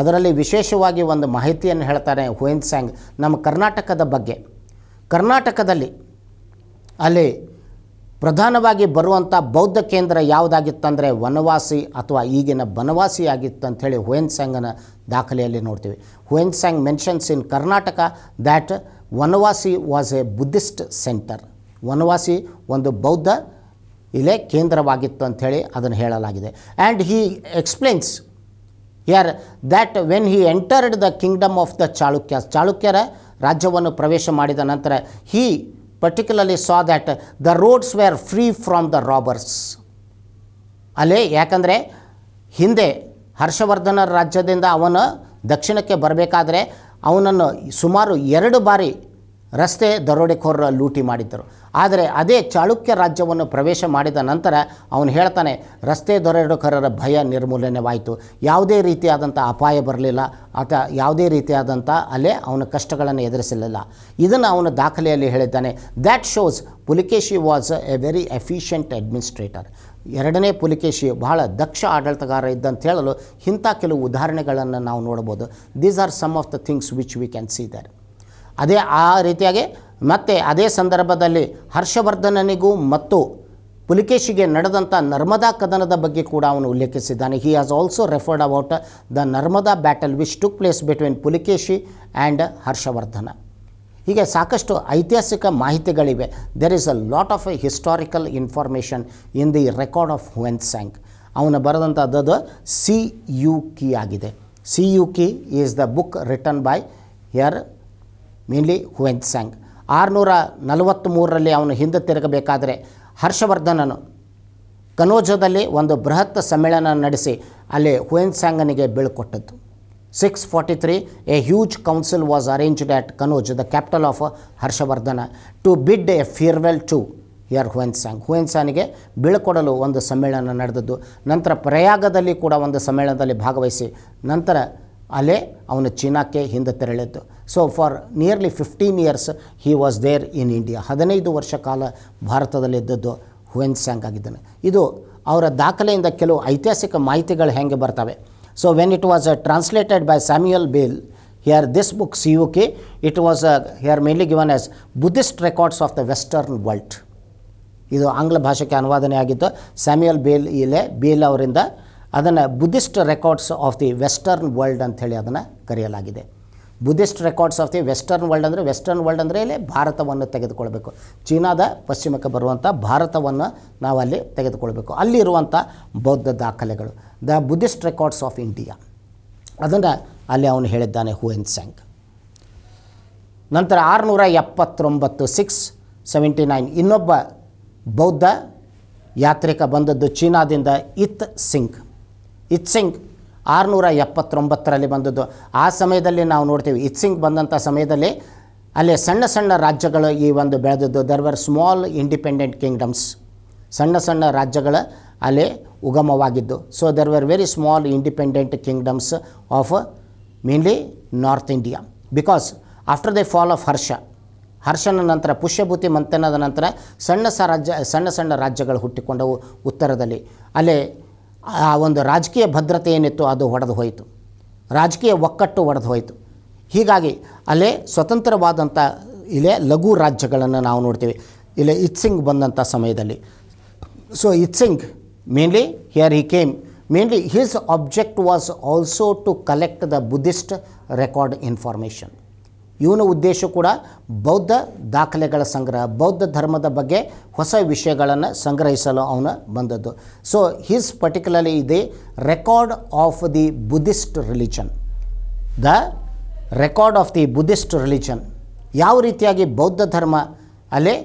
ಅದರಲ್ಲಿ ವಿಶೇಷವಾಗಿ ಒಂದು ಮಾಹಿತಿಯನ್ನು ಹೇಳ್ತಾರೆ ಹುವೆನ್ಸ್ಯಾಂಗ್ ನಮ್ಮ ಕರ್ನಾಟಕದ ಬಗ್ಗೆ ಕರ್ನಾಟಕದಲ್ಲಿ ಅಲ್ಲಿ ಪ್ರಧಾನವಾಗಿ ಬರುವಂಥ ಬೌದ್ಧ ಕೇಂದ್ರ ಯಾವುದಾಗಿತ್ತಂದರೆ ವನವಾಸಿ ಅಥವಾ ಈಗಿನ ಬನವಾಸಿ ಆಗಿತ್ತಂಥೇಳಿ ಸ್ಯಾಂಗನ ದಾಖಲೆಯಲ್ಲಿ ನೋಡ್ತೀವಿ Tsang mentions in Karnataka that Vanavasi was a Buddhist centre Vanavasi ಒಂದು ಬೌದ್ಧ ಇಲೆ ಕೇಂದ್ರವಾಗಿತ್ತು ಅಂಥೇಳಿ ಅದನ್ನು ಹೇಳಲಾಗಿದೆ and he explains here that when he entered the kingdom of the Chalukya ಚಾಳುಕ್ಯರ ರಾಜ್ಯವನ್ನು ಪ್ರವೇಶ ಮಾಡಿದ ನಂತರ he particularly saw that the roads were free from the robbers ಅಲ್ಲಿ ಯಾಕಂದರೆ ಹಿಂದೆ ಹರ್ಷವರ್ಧನ ರಾಜ್ಯದಿಂದ ಅವನು ದಕ್ಷಿಣಕ್ಕೆ ಬರಬೇಕಾದ್ರೆ ಅವನನ್ನು ಸುಮಾರು ಎರಡು ಬಾರಿ ರಸ್ತೆ ದರೋಡೆಕೋರರ ಲೂಟಿ ಮಾಡಿದ್ದರು ಆದರೆ ಅದೇ ಚಾಳುಕ್ಯ ರಾಜ್ಯವನ್ನು ಪ್ರವೇಶ ಮಾಡಿದ ನಂತರ ಅವನು ಹೇಳ್ತಾನೆ ರಸ್ತೆ ದರೋಡೆಕೋರರ ಭಯ ನಿರ್ಮೂಲನೆವಾಯಿತು ಯಾವುದೇ ರೀತಿಯಾದಂಥ ಅಪಾಯ ಬರಲಿಲ್ಲ ಆತ ಯಾವುದೇ ರೀತಿಯಾದಂಥ ಅಲೆ ಅವನ ಕಷ್ಟಗಳನ್ನು ಎದುರಿಸಲಿಲ್ಲ ಇದನ್ನು ಅವನು ದಾಖಲೆಯಲ್ಲಿ ಹೇಳಿದ್ದಾನೆ that shows Pulakeshi was a very efficient administrator ಎರಡನೇ ಪುಲಿಕೇಶಿ ಬಹಳ ದಕ್ಷ ಆಡಳಿತಗಾರ ಇದ್ದಂಥೇಳಲು ಹೇಳಲು ಇಂಥ ಕೆಲವು ಉದಾಹರಣೆಗಳನ್ನು ನಾವು ನೋಡ್ಬೋದು these are some of the things which we can see there ಅದೇ ಆ ರೀತಿಯಾಗಿ ಮತ್ತೆ ಅದೇ ಸಂದರ್ಭದಲ್ಲಿ ಹರ್ಷವರ್ಧನನಿಗೂ ಮತ್ತು ಪುಲಿಕೇಶಿಗೆ ನಡೆದಂಥ ನರ್ಮದಾ ಕದನದ ಬಗ್ಗೆ ಕೂಡ ಅವನು ಉಲ್ಲೇಖಿಸಿದ್ದಾನೆ he has also referred about the Narmada battle which took place between Pulakeshi and Harshavardhana ಹೀಗೆ ಸಾಕಷ್ಟು ಐತಿಹಾಸಿಕ ಮಾಹಿತಿಗಳಿವೆ there is a lot of a historical information in the record of Hiuen Tsang ಅವನು ಬರೆದಂಥದ್ದು ಸಿ ಯು ಕಿ ಆಗಿದೆ Si Yu Ki is the book written by here mainly Tsang ಆರುನೂರ ಮೂರರಲ್ಲಿ ಅವನು ಹಿಂದೆ ತಿರುಗಬೇಕಾದರೆ ಹರ್ಷವರ್ಧನನು ಕನೋಜದಲ್ಲಿ ಒಂದು ಬೃಹತ್ ಸಮ್ಮೇಳನ ನಡೆಸಿ ಅಲ್ಲಿ ಹುವೆನ್ಸಂಗನಿಗೆ ಬೀಳ್ಕೊಟ್ಟದ್ದು six forty three a huge council was arranged at Kannauj the capital of Harshavardhana to bid a farewell to here Hiuen Tsang ಹುವೆನ್ಸಾನಿಗೆ ಬೀಳ್ಕೊಡಲು ಒಂದು ಸಮ್ಮೇಳನ ನಡೆದದ್ದು ನಂತರ ಪ್ರಯಾಗದಲ್ಲಿ ಕೂಡ ಒಂದು ಸಮ್ಮೇಳನದಲ್ಲಿ ಭಾಗವಹಿಸಿ ನಂತರ ಅಲೆ ಅವನು ಚೀನಾಕ್ಕೆ ಹಿಂದೆ ತೆರಳಿದ್ದು so for nearly fifteen years he was there in India ಹದಿನೈದು ವರ್ಷ ಕಾಲ ಭಾರತದಲ್ಲಿದ್ದದ್ದು ಹುವೆನ್ ಸ್ಯಾಂಗ್ ಆಗಿದ್ದಾನೆ ಇದು ಅವರ ದಾಖಲೆಯಿಂದ ಕೆಲವು ಐತಿಹಾಸಿಕ ಮಾಹಿತಿಗಳು ಹೇಗೆ ಬರ್ತವೆ so when it was translated by Samuel Beal here this book Si Yu Ki it was here mainly given as Buddhist records of the western world ಇದು ಆಂಗ್ಲ ಭಾಷೆಗೆ ಅನುವಾದನೆ ಆಗಿದ್ದು ಸ್ಯಾಮ್ಯುಯಲ್ ಬೇಲ್ ಇಲೆ ಬೇಲ್ ಅವರಿಂದ ಅದನ್ನು Buddhist records of the western world ಅಂತ ಹೇಳಿ ಅದನ್ನು ಕರೆಯಲಾಗಿದೆ Buddhist records of the western world ಅಂದರೆ ವೆಸ್ಟರ್ನ್ ವರ್ಲ್ಡ್ ಅಂದರೆ ಇಲ್ಲಿ ಭಾರತವನ್ನು ತೆಗೆದುಕೊಳ್ಬೇಕು ಚೀನಾದ ಪಶ್ಚಿಮಕ್ಕೆ ಬರುವಂಥ ಭಾರತವನ್ನು ನಾವು ಅಲ್ಲಿ ತೆಗೆದುಕೊಳ್ಬೇಕು ಅಲ್ಲಿರುವಂಥ ಬೌದ್ಧ ದಾಖಲೆಗಳು the Buddhist records of India ಅದನ್ನು ಅಲ್ಲಿ ಅವನು ಹೇಳಿದ್ದಾನೆ ಹುಯೆನ್ ಸ್ಯಾಂಗ್ ನಂತರ ಆರುನೂರ ಎಪ್ಪತ್ತೊಂಬತ್ತು ಸಿಕ್ಸ್ ಸೆವೆಂಟಿ ನೈನ್ ಇನ್ನೊಬ್ಬ ಬೌದ್ಧ ಯಾತ್ರಿಕ ಬಂದದ್ದು ಚೀನಾದಿಂದ ಇತ್ ಸಿಂಗ್ ಇತ್ಸಿಂಗ್ ಆರುನೂರ ಎಪ್ಪತ್ತೊಂಬತ್ತರಲ್ಲಿ ಬಂದದ್ದು ಆ ಸಮಯದಲ್ಲಿ ನಾವು ನೋಡ್ತೀವಿ ಇತ್ಸಿಂಗ್ ಬಂದಂಥ ಸಮಯದಲ್ಲಿ ಅಲ್ಲಿ ಸಣ್ಣ ಸಣ್ಣ ರಾಜ್ಯಗಳು ಈ ಒಂದು ಬೆಳೆದದ್ದು ವರ್ ಸ್ಮಾಲ್ ಇಂಡಿಪೆಂಡೆಂಟ್ ಕಿಂಗ್ಡಮ್ಸ್ ಸಣ್ಣ ಸಣ್ಣ ರಾಜ್ಯಗಳ ಅಲ್ಲಿ ಉಗಮವಾಗಿದ್ದು so there were very small independent kingdoms of mainly north India because after the fall of Harsha ಹರ್ಷನ ನಂತರ ಪುಷ್ಯಭೂತಿ ಮಂಥನದ ನಂತರ ಸಣ್ಣ ಸ ರಾಜ್ಯ ಸಣ್ಣ ಸಣ್ಣ ರಾಜ್ಯಗಳು ಹುಟ್ಟಿಕೊಂಡವು ಉತ್ತರದಲ್ಲಿ ಅಲ್ಲೇ ಆ ಒಂದು ರಾಜಕೀಯ ಭದ್ರತೆ ಏನಿತ್ತು ಅದು ಒಡೆದು ಹೋಯಿತು ರಾಜಕೀಯ ಒಕ್ಕಟ್ಟು ಹೊಡೆದು ಹೋಯಿತು ಹೀಗಾಗಿ ಅಲ್ಲೇ ಸ್ವತಂತ್ರವಾದಂಥ ಇಲ್ಲೇ ಲಘು ರಾಜ್ಯಗಳನ್ನು ನಾವು ನೋಡ್ತೀವಿ ಇಲ್ಲೇ ಇತ್ಸಿಂಗ್ ಬಂದಂಥ ಸಮಯದಲ್ಲಿ so Itsing mainly here he came mainly his object was also to collect the Buddhist record information ಇವನ ಉದ್ದೇಶ ಕೂಡ ಬೌದ್ಧ ದಾಖಲೆಗಳ ಸಂಗ್ರಹ ಬೌದ್ಧ ಧರ್ಮದ ಬಗ್ಗೆ ಹೊಸ ವಿಷಯಗಳನ್ನು ಸಂಗ್ರಹಿಸಲು ಅವನು ಬಂದದ್ದು ಸೊ ಹಿಸ್ ಪರ್ಟಿಕ್ಯುಲರ್ಲಿ ಇದೆ record of the Buddhist religion the record of the Buddhist religion ಯಾವ ರೀತಿಯಾಗಿ ಬೌದ್ಧ ಧರ್ಮ ಅಲ್ಲಿ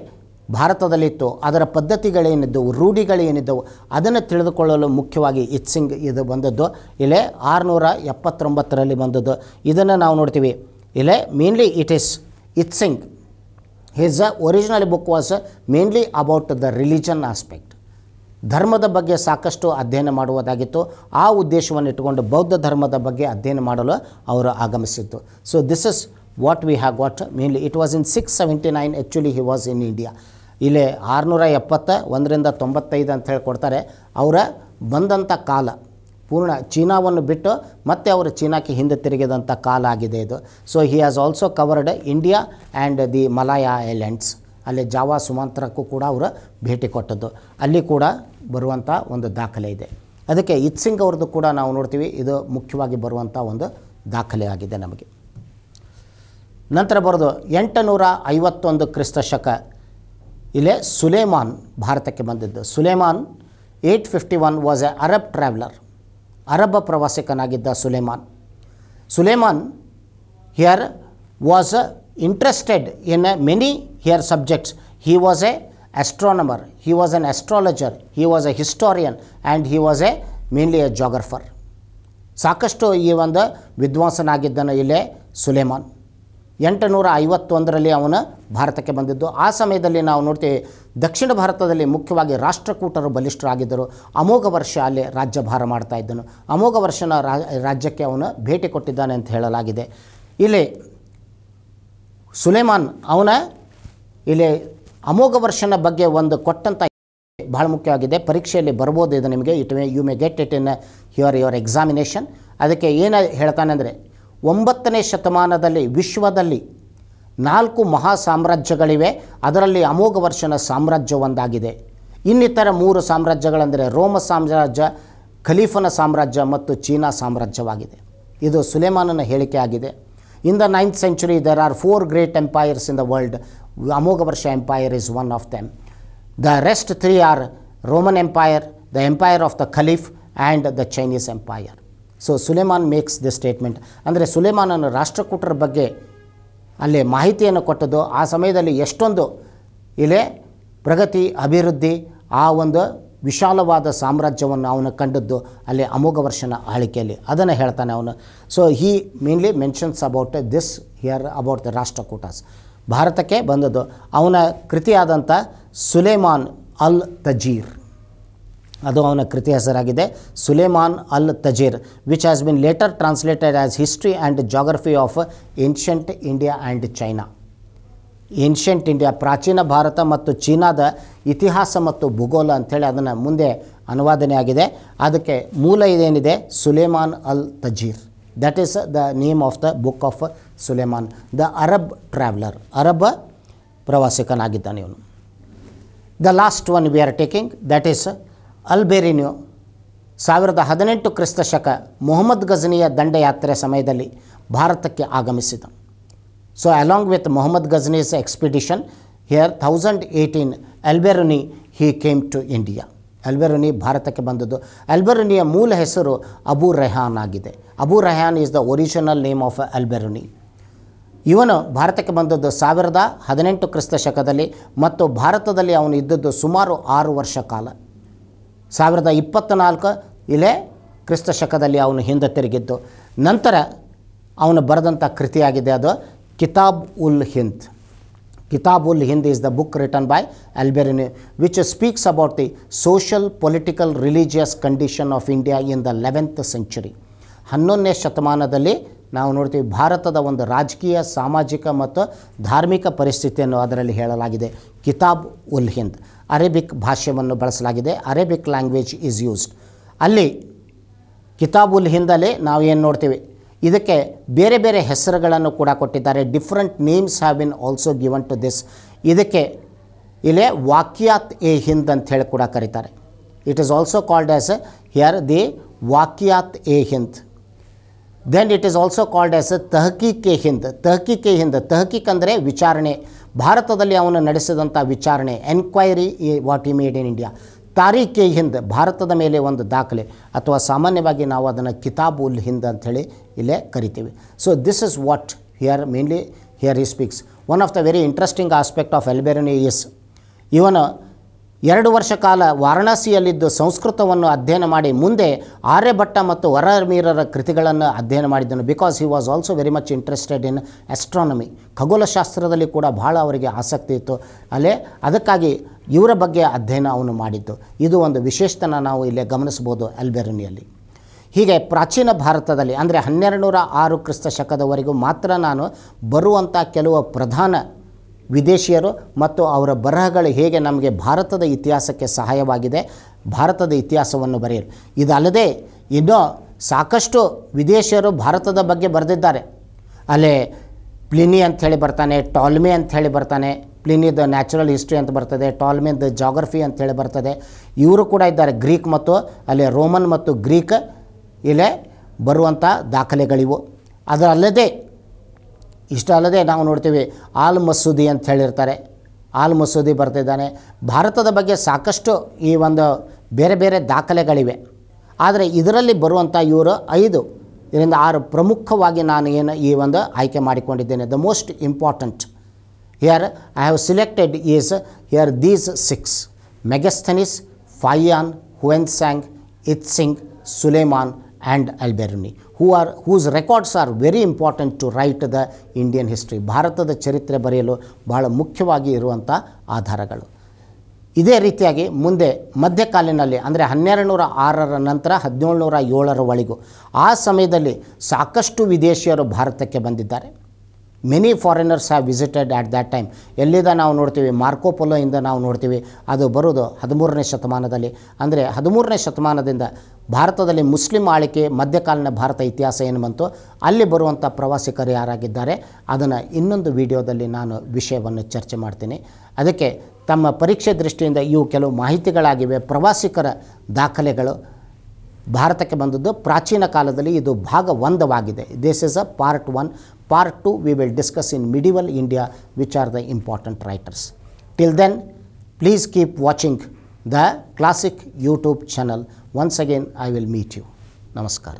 ಭಾರತದಲ್ಲಿತ್ತು ಅದರ ಪದ್ಧತಿಗಳೇನಿದ್ದವು ರೂಢಿಗಳೇನಿದ್ದವು ಅದನ್ನು ತಿಳಿದುಕೊಳ್ಳಲು ಮುಖ್ಯವಾಗಿ ಸಿಂಗ್ ಇದು ಬಂದದ್ದು ಇಲ್ಲೇ ಆರುನೂರ ಎಪ್ಪತ್ತೊಂಬತ್ತರಲ್ಲಿ ಬಂದದ್ದು ಇದನ್ನು ನಾವು ನೋಡ್ತೀವಿ ಇಲ್ಲೇ mainly is is Tsing Tsing his original book was mainly about the religion aspect ಧರ್ಮದ ಬಗ್ಗೆ ಸಾಕಷ್ಟು ಅಧ್ಯಯನ ಮಾಡುವುದಾಗಿತ್ತು ಆ ಉದ್ದೇಶವನ್ನು ಇಟ್ಟುಕೊಂಡು ಬೌದ್ಧ ಧರ್ಮದ ಬಗ್ಗೆ ಅಧ್ಯಯನ ಮಾಡಲು ಅವರು ಆಗಮಿಸಿತ್ತು so this is what we have what mainly it was in six seventy nine actually he was in India ಇಲ್ಲೇ ಆರುನೂರ ಎಪ್ಪತ್ತ ಒಂದರಿಂದ ತೊಂಬತ್ತೈದು ಅಂತ ಹೇಳಿ ಕೊಡ್ತಾರೆ ಅವರ ಬಂದಂಥ ಕಾಲ ಪೂರ್ಣ ಚೀನಾವನ್ನು ಬಿಟ್ಟು ಮತ್ತೆ ಅವರು ಚೀನಾಕ್ಕೆ ಹಿಂದೆ ತಿರುಗಿದಂಥ ಕಾಲ ಆಗಿದೆ ಇದು so he has also covered India and the Malaya islands ಅಲ್ಲಿ ಜಾವಾ ಸುಮಾಂತರಕ್ಕೂ ಕೂಡ ಅವರು ಭೇಟಿ ಕೊಟ್ಟದ್ದು ಅಲ್ಲಿ ಕೂಡ ಬರುವಂಥ ಒಂದು ದಾಖಲೆ ಇದೆ ಅದಕ್ಕೆ ಇತ್ ಸಿಂಗ್ ಅವ್ರದ್ದು ಕೂಡ ನಾವು ನೋಡ್ತೀವಿ ಇದು ಮುಖ್ಯವಾಗಿ ಬರುವಂಥ ಒಂದು ದಾಖಲೆ ಆಗಿದೆ ನಮಗೆ ನಂತರ ಬರೋದು ನೂರ ಐವತ್ತೊಂದು ಕ್ರಿಸ್ತ ಶಕ ಇಲ್ಲೇ ಸುಲೇಮಾನ್ ಭಾರತಕ್ಕೆ ಬಂದಿದ್ದು Sulaiman eight fifty one was a Arab traveller ಅರಬ್ಬ ಪ್ರವಾಸಿಕನಾಗಿದ್ದ Sulaiman Sulaiman here was interested in many here subjects he was a astronomer he was an astrologer he was a historian and he was a mainly a geographer ಸಾಕಷ್ಟು ಈ ಒಂದು ವಿದ್ವಾಂಸನಾಗಿದ್ದನು ಇಲ್ಲೇ Soleimani ಎಂಟುನೂರ ಐವತ್ತೊಂದರಲ್ಲಿ ಅವನು ಭಾರತಕ್ಕೆ ಬಂದಿದ್ದು ಆ ಸಮಯದಲ್ಲಿ ನಾವು ನೋಡ್ತೀವಿ ದಕ್ಷಿಣ ಭಾರತದಲ್ಲಿ ಮುಖ್ಯವಾಗಿ ರಾಷ್ಟ್ರಕೂಟರು ಬಲಿಷ್ಠರಾಗಿದ್ದರು ಅಮೋಘ ವರ್ಷ ಅಲ್ಲಿ ರಾಜ್ಯಭಾರ ಮಾಡ್ತಾ ಇದ್ದನು ಅಮೋಘ ವರ್ಷನ ರಾಜ್ಯಕ್ಕೆ ಅವನು ಭೇಟಿ ಕೊಟ್ಟಿದ್ದಾನೆ ಅಂತ ಹೇಳಲಾಗಿದೆ ಇಲ್ಲಿ ಸುಲೇಮಾನ್ ಅವನ ಇಲ್ಲಿ ಅಮೋಘ ವರ್ಷನ ಬಗ್ಗೆ ಒಂದು ಕೊಟ್ಟಂಥ ಬಹಳ ಮುಖ್ಯವಾಗಿದೆ ಪರೀಕ್ಷೆಯಲ್ಲಿ ಬರ್ಬೋದು ಇದು ನಿಮಗೆ it may you may get it in your your examination ಅದಕ್ಕೆ ಏನು ಹೇಳ್ತಾನೆ ಅಂದರೆ ಒಂಬತ್ತನೇ ಶತಮಾನದಲ್ಲಿ ವಿಶ್ವದಲ್ಲಿ ನಾಲ್ಕು ಮಹಾ ಸಾಮ್ರಾಜ್ಯಗಳಿವೆ ಅದರಲ್ಲಿ ಅಮೋಘವರ್ಷನ ಸಾಮ್ರಾಜ್ಯ ಒಂದಾಗಿದೆ ಇನ್ನಿತರ ಮೂರು ಸಾಮ್ರಾಜ್ಯಗಳೆಂದರೆ ರೋಮ ಸಾಮ್ರಾಜ್ಯ ಖಲೀಫನ ಸಾಮ್ರಾಜ್ಯ ಮತ್ತು ಚೀನಾ ಸಾಮ್ರಾಜ್ಯವಾಗಿದೆ ಇದು ಸುಲೇಮಾನನ ಹೇಳಿಕೆ ಆಗಿದೆ in the ninth century there are four great empires in the world Amoghavarsha empire is one of them the rest three are Roman empire the empire of the Caliph and the Chinese empire so Sulaiman makes the statement ಅಂದರೆ ಸುಲೇಮಾನನ್ನು ರಾಷ್ಟ್ರಕೂಟರ ಬಗ್ಗೆ ಅಲ್ಲಿ ಮಾಹಿತಿಯನ್ನು ಕೊಟ್ಟದ್ದು ಆ ಸಮಯದಲ್ಲಿ ಎಷ್ಟೊಂದು ಇಲ್ಲಿ ಪ್ರಗತಿ ಅಭಿವೃದ್ಧಿ ಆ ಒಂದು ವಿಶಾಲವಾದ ಸಾಮ್ರಾಜ್ಯವನ್ನು ಅವನು ಕಂಡದ್ದು ಅಲ್ಲಿ ಅಮೋಘ ವರ್ಷನ ಆಳಿಕೆಯಲ್ಲಿ ಅದನ್ನು ಹೇಳ್ತಾನೆ ಅವನು so he mainly mentions about this here about the Rashtrakutas ಭಾರತಕ್ಕೆ ಬಂದದ್ದು ಅವನ ಕೃತಿಯಾದಂಥ ಸುಲೇಮಾನ್ ಅಲ್ ತಜೀರ್ ಅದು ಅವನ ಕೃತಿ ಹೆಸರಾಗಿದೆ Sulaiman al Tajir which has been later translated as history and geography of ancient India and China ancient India ಪ್ರಾಚೀನ ಭಾರತ ಮತ್ತು ಚೀನಾದ ಇತಿಹಾಸ ಮತ್ತು ಭೂಗೋಲ ಅಂಥೇಳಿ ಅದನ್ನು ಮುಂದೆ ಅನುವಾದನೆ ಆಗಿದೆ ಅದಕ್ಕೆ ಮೂಲ ಇದೇನಿದೆ Sulaiman al Tajir that is the name of the book of Sulaiman the Arab traveller Arab ಪ್ರವಾಸಿಕನಾಗಿದ್ದಾನೆ ಇವನು the last one we are taking that is Alberuni ಸಾವಿರದ ಹದಿನೆಂಟು ಕ್ರಿಸ್ತ ಶಕ ಮೊಹಮ್ಮದ್ ಗಜನಿಯ ದಂಡಯಾತ್ರೆ ಸಮಯದಲ್ಲಿ ಭಾರತಕ್ಕೆ ಆಗಮಿಸಿದ so along with Mohammad Ghazni's expedition here thousand eighteen Alberuni he came to India Alberuni ಭಾರತಕ್ಕೆ ಬಂದದ್ದು ಅಲ್ಬೆರುನಿಯ ಮೂಲ ಹೆಸರು ಅಬು ರೆಹಾನ್ ಆಗಿದೆ Abu Rehan is the original name of Alberuni ಇವನು ಭಾರತಕ್ಕೆ ಬಂದದ್ದು ಸಾವಿರದ ಹದಿನೆಂಟು ಕ್ರಿಸ್ತ ಶಕದಲ್ಲಿ ಮತ್ತು ಭಾರತದಲ್ಲಿ ಅವನು ಇದ್ದದ್ದು ಸುಮಾರು ಆರು ವರ್ಷ ಕಾಲ ಸಾವಿರದ ಇಪ್ಪತ್ತ್ನಾಲ್ಕು ಇಲ್ಲೇ ಕ್ರಿಸ್ತ ಶಕದಲ್ಲಿ ಅವನು ಹಿಂದೆ ತಿರುಗಿದ್ದು ನಂತರ ಅವನು ಬರೆದಂಥ ಕೃತಿಯಾಗಿದೆ ಅದು Kitab ul Hind Kitab ul Hind is the book written by Alberuni which speaks about the social political religious condition of India in the eleventh century ಹನ್ನೊಂದನೇ ಶತಮಾನದಲ್ಲಿ ನಾವು ನೋಡ್ತೀವಿ ಭಾರತದ ಒಂದು ರಾಜಕೀಯ ಸಾಮಾಜಿಕ ಮತ್ತು ಧಾರ್ಮಿಕ ಪರಿಸ್ಥಿತಿಯನ್ನು ಅದರಲ್ಲಿ ಹೇಳಲಾಗಿದೆ ಕಿತಾಬ್ ಉಲ್ ಹಿಂದ್ ಅರೇಬಿಕ್ ಭಾಷೆಯನ್ನು ಬಳಸಲಾಗಿದೆ ಅರೇಬಿಕ್ ಲ್ಯಾಂಗ್ವೇಜ್ ಈಸ್ ಯೂಸ್ಡ್ ಅಲ್ಲಿ ಕಿತಾಬುಲ್ ಹಿಂದಲೇ ನಾವು ಏನು ನೋಡ್ತೀವಿ ಇದಕ್ಕೆ ಬೇರೆ ಬೇರೆ ಹೆಸರುಗಳನ್ನು ಕೂಡ ಕೊಟ್ಟಿದ್ದಾರೆ different names have been also given to this ಇದಕ್ಕೆ ಇಲ್ಲೇ ವಾಕ್ಯಾತ್ ಎ ಹಿಂದ್ ಅಂತ ಹೇಳಿ ಕೂಡ ಕರೀತಾರೆ it is also called as here the Waqiat e Hind then it is also called as Tahqiq e Hind Tahqiq e Hind Tahqiq ಅಂದರೆ ವಿಚಾರಣೆ ಭಾರತದಲ್ಲಿ ಅವನು ನಡೆಸಿದಂಥ ವಿಚಾರಣೆ ಎನ್ಕ್ವೈರಿ ಇ what he made in India ತಾರೀಖೆ ಹಿಂದೆ ಭಾರತದ ಮೇಲೆ ಒಂದು ದಾಖಲೆ ಅಥವಾ ಸಾಮಾನ್ಯವಾಗಿ ನಾವು ಅದನ್ನು ಕಿತಾಬ್ ಉಲ್ ಹಿಂದ್ ಅಂಥೇಳಿ ಇಲ್ಲೇ ಕರಿತೀವಿ so this is what here mainly here he speaks one of the very interesting aspect of Alberuni is even ಎರಡು ವರ್ಷ ಕಾಲ ವಾರಣಾಸಿಯಲ್ಲಿದ್ದು ಸಂಸ್ಕೃತವನ್ನು ಅಧ್ಯಯನ ಮಾಡಿ ಮುಂದೆ ಆರ್ಯಭಟ್ಟ ಮತ್ತು ವರಮೀರರ ಕೃತಿಗಳನ್ನು ಅಧ್ಯಯನ ಮಾಡಿದ್ದನು because he was also very much interested in astronomy ಖಗೋಳಶಾಸ್ತ್ರದಲ್ಲಿ ಕೂಡ ಬಹಳ ಅವರಿಗೆ ಆಸಕ್ತಿ ಇತ್ತು ಅಲ್ಲೇ ಅದಕ್ಕಾಗಿ ಇವರ ಬಗ್ಗೆ ಅಧ್ಯಯನ ಅವನು ಮಾಡಿದ್ದು ಇದು ಒಂದು ವಿಶೇಷತನ ನಾವು ಇಲ್ಲೇ ಗಮನಿಸ್ಬೋದು ಅಲ್ಬೆರನಿಯಲ್ಲಿ ಹೀಗೆ ಪ್ರಾಚೀನ ಭಾರತದಲ್ಲಿ ಅಂದರೆ ಹನ್ನೆರಡು ನೂರ ಆರು ಕ್ರಿಸ್ತ ಶಕದವರೆಗೂ ಮಾತ್ರ ನಾನು ಬರುವಂಥ ಕೆಲವು ಪ್ರಧಾನ ವಿದೇಶಿಯರು ಮತ್ತು ಅವರ ಬರಹಗಳು ಹೇಗೆ ನಮಗೆ ಭಾರತದ ಇತಿಹಾಸಕ್ಕೆ ಸಹಾಯವಾಗಿದೆ ಭಾರತದ ಇತಿಹಾಸವನ್ನು ಬರೆಯಲು ಇದಲ್ಲದೆ ಇನ್ನೂ ಸಾಕಷ್ಟು ವಿದೇಶಿಯರು ಭಾರತದ ಬಗ್ಗೆ ಬರೆದಿದ್ದಾರೆ ಅಲ್ಲೇ ಪ್ಲಿನಿ ಅಂಥೇಳಿ ಬರ್ತಾನೆ ಟಾಲ್ಮೆ ಅಂಥೇಳಿ ಬರ್ತಾನೆ ಪ್ಲಿನಿ ದ ನ್ಯಾಚುರಲ್ ಹಿಸ್ಟ್ರಿ ಅಂತ ಬರ್ತದೆ ಟಾಲ್ಮಿ ದ ಜಾಗ್ರಫಿ ಹೇಳಿ ಬರ್ತದೆ ಇವರು ಕೂಡ ಇದ್ದಾರೆ ಗ್ರೀಕ್ ಮತ್ತು ಅಲ್ಲಿ ರೋಮನ್ ಮತ್ತು ಗ್ರೀಕ್ ಇಲ್ಲೇ ಬರುವಂಥ ದಾಖಲೆಗಳಿವು ಅದರಲ್ಲದೆ ಇಷ್ಟ ಅಲ್ಲದೆ ನಾವು ನೋಡ್ತೀವಿ ಆಲ್ ಮಸೂದಿ ಅಂತ ಹೇಳಿರ್ತಾರೆ ಆಲ್ ಮಸೂದಿ ಬರ್ತಿದ್ದಾನೆ ಭಾರತದ ಬಗ್ಗೆ ಸಾಕಷ್ಟು ಈ ಒಂದು ಬೇರೆ ಬೇರೆ ದಾಖಲೆಗಳಿವೆ ಆದರೆ ಇದರಲ್ಲಿ ಬರುವಂಥ ಇವರು ಐದು ಇದರಿಂದ ಆರು ಪ್ರಮುಖವಾಗಿ ನಾನು ಏನು ಈ ಒಂದು ಆಯ್ಕೆ ಮಾಡಿಕೊಂಡಿದ್ದೇನೆ the most important here I have selected is here these six Megasthenes Fahien Hiuen Tsang Itsing Sulaiman and Alberuni who are whose records are very important to write the Indian history ಭಾರತದ ಚರಿತ್ರೆ ಬರೆಯಲು ಬಹಳ ಮುಖ್ಯವಾಗಿ ಇರುವಂಥ ಆಧಾರಗಳು ಇದೇ ರೀತಿಯಾಗಿ ಮುಂದೆ ಮಧ್ಯಕಾಲಿನಲ್ಲಿ ಅಂದರೆ ಹನ್ನೆರಡು ನೂರ ಆರರ ನಂತರ ಹದಿನೇಳು ನೂರ ಏಳರವರೆಗೂ ಆ ಸಮಯದಲ್ಲಿ ಸಾಕಷ್ಟು ವಿದೇಶಿಯರು ಭಾರತಕ್ಕೆ ಬಂದಿದ್ದಾರೆ many foreigners have visited at that time ಎಲ್ಲಿಂದ ನಾವು ನೋಡ್ತೀವಿ ಮಾರ್ಕೋಪೊಲೋಯಿಂದ ನಾವು ನೋಡ್ತೀವಿ ಅದು ಬರೋದು ಹದಿಮೂರನೇ ಶತಮಾನದಲ್ಲಿ ಅಂದರೆ ಹದಿಮೂರನೇ ಶತಮಾನದಿಂದ ಭಾರತದಲ್ಲಿ ಮುಸ್ಲಿಂ ಆಳಿಕೆ ಮಧ್ಯಕಾಲೀನ ಭಾರತ ಇತಿಹಾಸ ಏನು ಬಂತು ಅಲ್ಲಿ ಬರುವಂಥ ಪ್ರವಾಸಿಗರು ಯಾರಾಗಿದ್ದಾರೆ ಅದನ್ನು ಇನ್ನೊಂದು ವಿಡಿಯೋದಲ್ಲಿ ನಾನು ವಿಷಯವನ್ನು ಚರ್ಚೆ ಮಾಡ್ತೀನಿ ಅದಕ್ಕೆ ತಮ್ಮ ಪರೀಕ್ಷೆ ದೃಷ್ಟಿಯಿಂದ ಇವು ಕೆಲವು ಮಾಹಿತಿಗಳಾಗಿವೆ ಪ್ರವಾಸಿಗರ ದಾಖಲೆಗಳು ಭಾರತಕ್ಕೆ ಬಂದದ್ದು ಪ್ರಾಚೀನ ಕಾಲದಲ್ಲಿ ಇದು ಭಾಗ ಒಂದವಾಗಿದೆ this is a part one Part 2 we will discuss in medieval India which are the important writers. Till then, please keep watching the classic YouTube channel. Once again, I will meet you. Namaskar.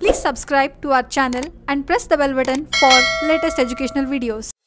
Please subscribe to our channel and press the bell button for latest educational videos.